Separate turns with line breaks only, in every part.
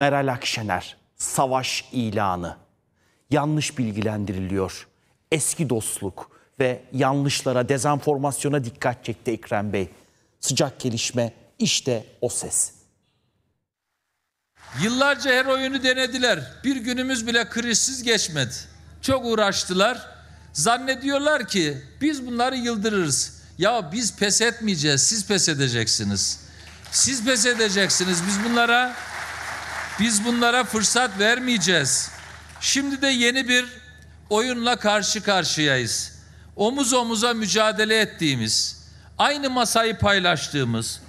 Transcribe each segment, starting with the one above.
Meral Akşener savaş ilanı. Yanlış bilgilendiriliyor. Eski dostluk ve yanlışlara, dezenformasyona dikkat çekti Ekrem Bey. Sıcak gelişme işte o ses.
Yıllarca her oyunu denediler. Bir günümüz bile krizsiz geçmedi. Çok uğraştılar. Zannediyorlar ki biz bunları yıldırırız. Ya biz pes etmeyeceğiz, siz pes edeceksiniz. Siz pes edeceksiniz. Biz bunlara biz bunlara fırsat vermeyeceğiz. Şimdi de yeni bir oyunla karşı karşıyayız. Omuz omuza mücadele ettiğimiz, aynı masayı paylaştığımız,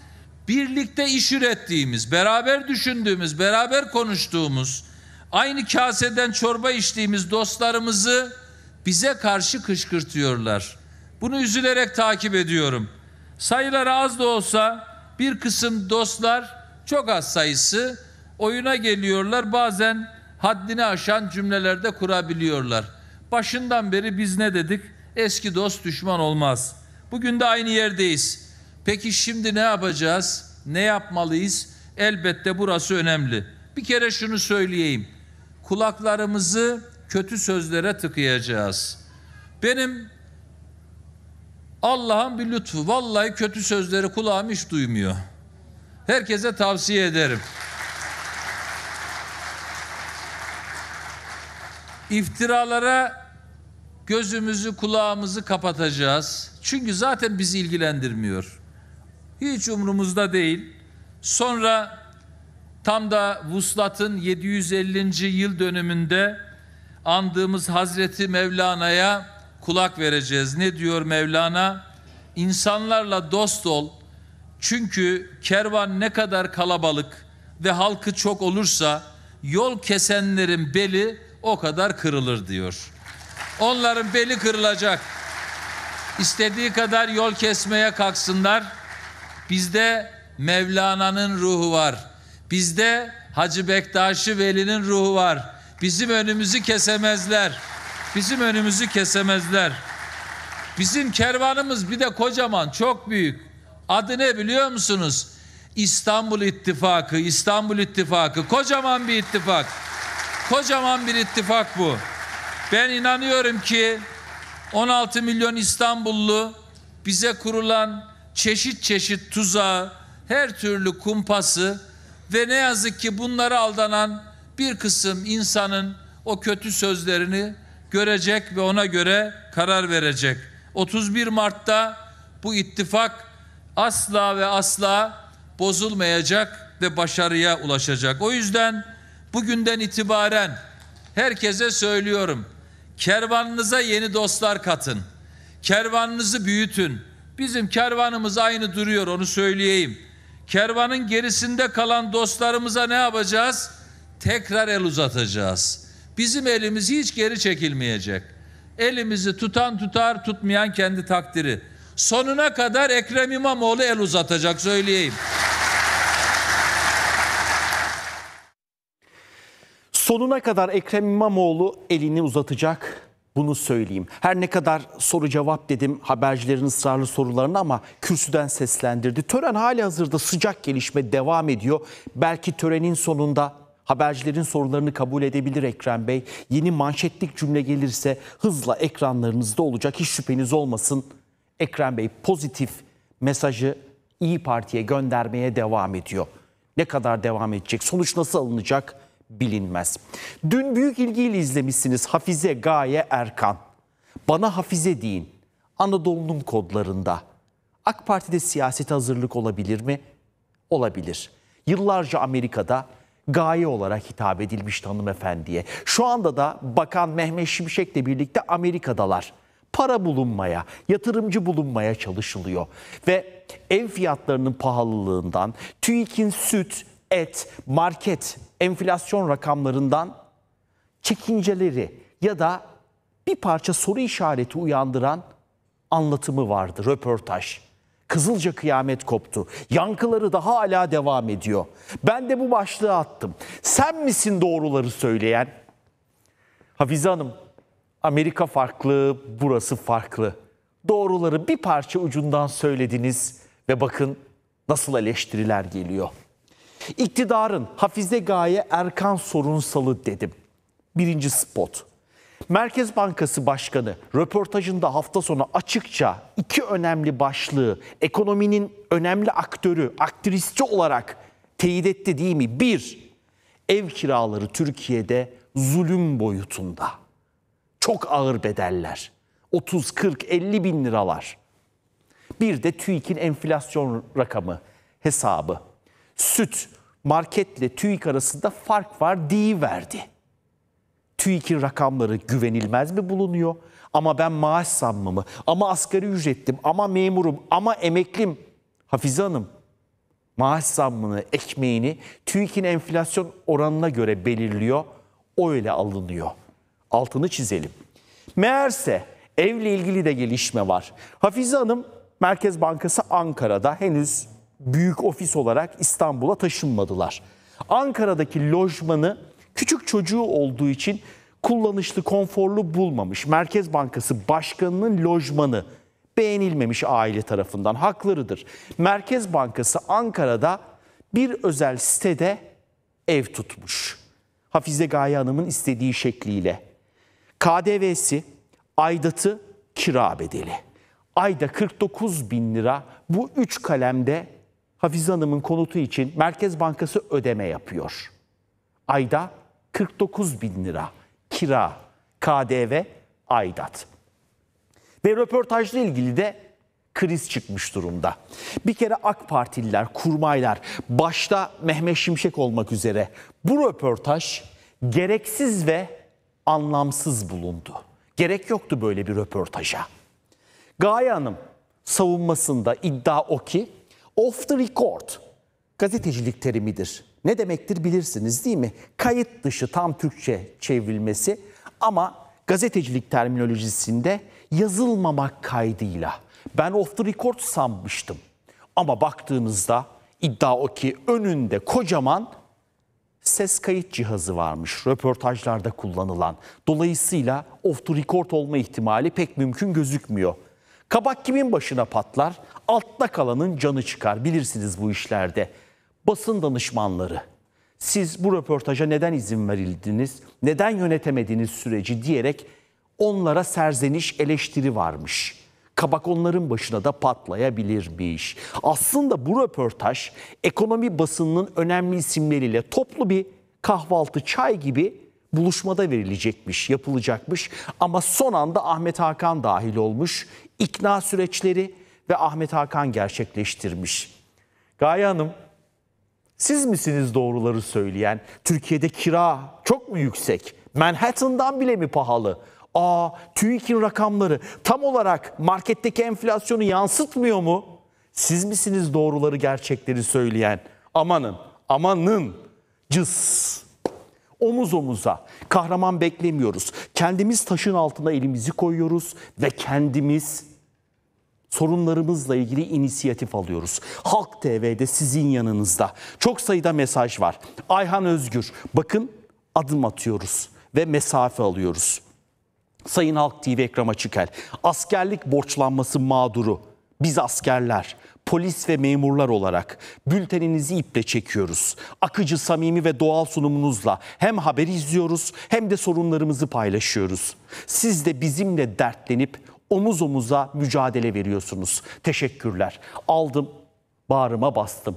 birlikte iş ürettiğimiz, beraber düşündüğümüz, beraber konuştuğumuz, aynı kaseden çorba içtiğimiz dostlarımızı bize karşı kışkırtıyorlar. Bunu üzülerek takip ediyorum. Sayıları az da olsa bir kısım dostlar çok az sayısı oyuna geliyorlar. Bazen haddini aşan cümlelerde kurabiliyorlar. Başından beri biz ne dedik? Eski dost düşman olmaz. Bugün de aynı yerdeyiz. Peki şimdi ne yapacağız? Ne yapmalıyız? Elbette burası önemli. Bir kere şunu söyleyeyim. Kulaklarımızı kötü sözlere tıkayacağız. Benim Allah'ın bir lütfu. Vallahi kötü sözleri kulağım hiç duymuyor. Herkese tavsiye ederim. iftiralara gözümüzü kulağımızı kapatacağız. Çünkü zaten bizi ilgilendirmiyor. Hiç umrumuzda değil. Sonra tam da Vuslat'ın 750. yıl dönümünde andığımız Hazreti Mevlana'ya kulak vereceğiz. Ne diyor Mevlana? İnsanlarla dost ol. Çünkü kervan ne kadar kalabalık ve halkı çok olursa yol kesenlerin beli o kadar kırılır diyor. Onların beli kırılacak. İstediği kadar yol kesmeye kalksınlar. Bizde Mevlana'nın ruhu var. Bizde Hacı Bektaşi Veli'nin ruhu var. Bizim önümüzü kesemezler. Bizim önümüzü kesemezler. Bizim kervanımız bir de kocaman, çok büyük. Adı ne biliyor musunuz? İstanbul İttifakı, İstanbul İttifakı. Kocaman bir ittifak. Kocaman bir ittifak bu. Ben inanıyorum ki 16 milyon İstanbullu bize kurulan çeşit çeşit tuzağı, her türlü kumpası ve ne yazık ki bunlara aldanan bir kısım insanın o kötü sözlerini görecek ve ona göre karar verecek. 31 Mart'ta bu ittifak asla ve asla bozulmayacak ve başarıya ulaşacak. O yüzden Bugünden itibaren herkese söylüyorum. Kervanınıza yeni dostlar katın. Kervanınızı büyütün. Bizim kervanımız aynı duruyor onu söyleyeyim. Kervanın gerisinde kalan dostlarımıza ne yapacağız? Tekrar el uzatacağız. Bizim elimiz hiç geri çekilmeyecek. Elimizi tutan tutar, tutmayan kendi takdiri. Sonuna kadar Ekrem İmamoğlu el uzatacak söyleyeyim.
Sonuna kadar Ekrem İmamoğlu elini uzatacak bunu söyleyeyim. Her ne kadar soru cevap dedim habercilerin ısrarlı sorularını ama kürsüden seslendirdi. Tören hali hazırda sıcak gelişme devam ediyor. Belki törenin sonunda habercilerin sorularını kabul edebilir Ekrem Bey. Yeni manşetlik cümle gelirse hızla ekranlarınızda olacak hiç şüpheniz olmasın. Ekrem Bey pozitif mesajı İyi Parti'ye göndermeye devam ediyor. Ne kadar devam edecek? Sonuç nasıl alınacak? bilinmez. Dün büyük ilgiyle izlemişsiniz Hafize Gaye Erkan. Bana Hafize deyin. Anadolu'nun kodlarında. AK Parti'de siyaset hazırlık olabilir mi? Olabilir. Yıllarca Amerika'da gaye olarak hitap edilmiş hanımefendiye. Şu anda da Bakan Mehmet Şimşek'le birlikte Amerika'dalar. Para bulunmaya, yatırımcı bulunmaya çalışılıyor. Ve ev fiyatlarının pahalılığından, TÜİK'in süt, et, market, enflasyon rakamlarından çekinceleri ya da bir parça soru işareti uyandıran anlatımı vardı, röportaj. Kızılca kıyamet koptu. Yankıları daha hala devam ediyor. Ben de bu başlığı attım. Sen misin doğruları söyleyen? Hafize Hanım, Amerika farklı, burası farklı. Doğruları bir parça ucundan söylediniz ve bakın nasıl eleştiriler geliyor. İktidarın Hafize Gaye Erkan sorunsalı dedim. Birinci spot. Merkez Bankası Başkanı röportajında hafta sonu açıkça iki önemli başlığı ekonominin önemli aktörü, aktristi olarak teyit etti değil mi? Bir, ev kiraları Türkiye'de zulüm boyutunda. Çok ağır bedeller. 30, 40, 50 bin liralar. Bir de TÜİK'in enflasyon rakamı hesabı. Süt marketle TÜİK arasında fark var verdi. TÜİK'in rakamları güvenilmez mi bulunuyor? Ama ben maaş zammımı, ama asgari ücrettim, ama memurum, ama emeklim. Hafize Hanım, maaş zammını, ekmeğini TÜİK'in enflasyon oranına göre belirliyor. O öyle alınıyor. Altını çizelim. Meğerse evle ilgili de gelişme var. Hafize Hanım Merkez Bankası Ankara'da henüz büyük ofis olarak İstanbul'a taşınmadılar. Ankara'daki lojmanı küçük çocuğu olduğu için kullanışlı, konforlu bulmamış. Merkez Bankası Başkanı'nın lojmanı beğenilmemiş aile tarafından haklarıdır. Merkez Bankası Ankara'da bir özel sitede ev tutmuş. Hafize Gaye Hanım'ın istediği şekliyle. KDV'si, aidatı, kira bedeli. Ayda 49 bin lira bu üç kalemde Hafize Hanım'ın konutu için Merkez Bankası ödeme yapıyor. Ayda 49 bin lira kira, KDV, aidat. Ve röportajla ilgili de kriz çıkmış durumda. Bir kere AK Partililer, kurmaylar, başta Mehmet Şimşek olmak üzere bu röportaj gereksiz ve anlamsız bulundu. Gerek yoktu böyle bir röportaja. Gaye Hanım savunmasında iddia o ki Off the record gazetecilik terimidir. Ne demektir bilirsiniz değil mi? Kayıt dışı tam Türkçe çevrilmesi ama gazetecilik terminolojisinde yazılmamak kaydıyla. Ben off the record sanmıştım. Ama baktığınızda iddia o ki önünde kocaman ses kayıt cihazı varmış röportajlarda kullanılan. Dolayısıyla off the record olma ihtimali pek mümkün gözükmüyor. Kabak kimin başına patlar? Altta kalanın canı çıkar. Bilirsiniz bu işlerde. Basın danışmanları. Siz bu röportaja neden izin verildiniz? Neden yönetemediniz süreci diyerek onlara serzeniş eleştiri varmış. Kabak onların başına da patlayabilirmiş. Aslında bu röportaj ekonomi basınının önemli isimleriyle toplu bir kahvaltı çay gibi buluşmada verilecekmiş, yapılacakmış. Ama son anda Ahmet Hakan dahil olmuş. İkna süreçleri ve Ahmet Hakan gerçekleştirmiş. Gaye Hanım, siz misiniz doğruları söyleyen? Türkiye'de kira çok mu yüksek? Manhattan'dan bile mi pahalı? Aa, TÜİK'in rakamları tam olarak marketteki enflasyonu yansıtmıyor mu? Siz misiniz doğruları gerçekleri söyleyen? Amanın, amanın, cız omuz omuza. Kahraman beklemiyoruz. Kendimiz taşın altına elimizi koyuyoruz ve kendimiz sorunlarımızla ilgili inisiyatif alıyoruz. Halk TV'de sizin yanınızda. Çok sayıda mesaj var. Ayhan Özgür, bakın adım atıyoruz ve mesafe alıyoruz. Sayın Halk TV Ekrem Açıkel, askerlik borçlanması mağduru biz askerler, polis ve memurlar olarak bülteninizi iple çekiyoruz. Akıcı, samimi ve doğal sunumunuzla hem haber izliyoruz hem de sorunlarımızı paylaşıyoruz. Siz de bizimle dertlenip omuz omuza mücadele veriyorsunuz. Teşekkürler. Aldım, bağrıma bastım.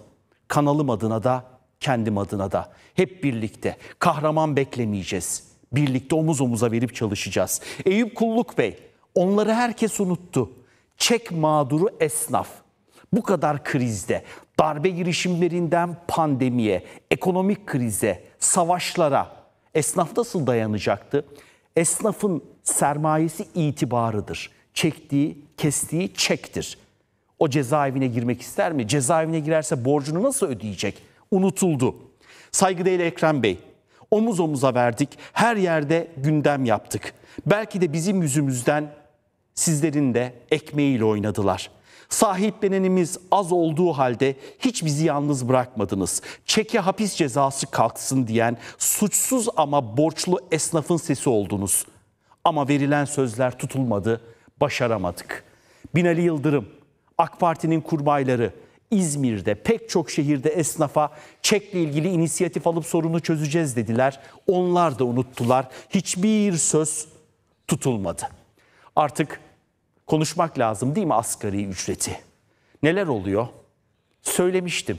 Kanalım adına da, kendim adına da. Hep birlikte. Kahraman beklemeyeceğiz. Birlikte omuz omuza verip çalışacağız. Eyüp Kulluk Bey, onları herkes unuttu. Çek mağduru esnaf bu kadar krizde, darbe girişimlerinden pandemiye, ekonomik krize, savaşlara esnaf nasıl dayanacaktı? Esnafın sermayesi itibarıdır. Çektiği, kestiği çektir. O cezaevine girmek ister mi? Cezaevine girerse borcunu nasıl ödeyecek? Unutuldu. Saygıdeğer Ekrem Bey, omuz omuza verdik. Her yerde gündem yaptık. Belki de bizim yüzümüzden Sizlerin de ekmeğiyle oynadılar. Sahiplenenimiz az olduğu halde hiç bizi yalnız bırakmadınız. Çeki hapis cezası kalksın diyen suçsuz ama borçlu esnafın sesi oldunuz. Ama verilen sözler tutulmadı, başaramadık. Binali Yıldırım, AK Parti'nin kurmayları, İzmir'de pek çok şehirde esnafa çekle ilgili inisiyatif alıp sorunu çözeceğiz dediler. Onlar da unuttular. Hiçbir söz tutulmadı. Artık konuşmak lazım değil mi asgari ücreti? Neler oluyor? Söylemiştim.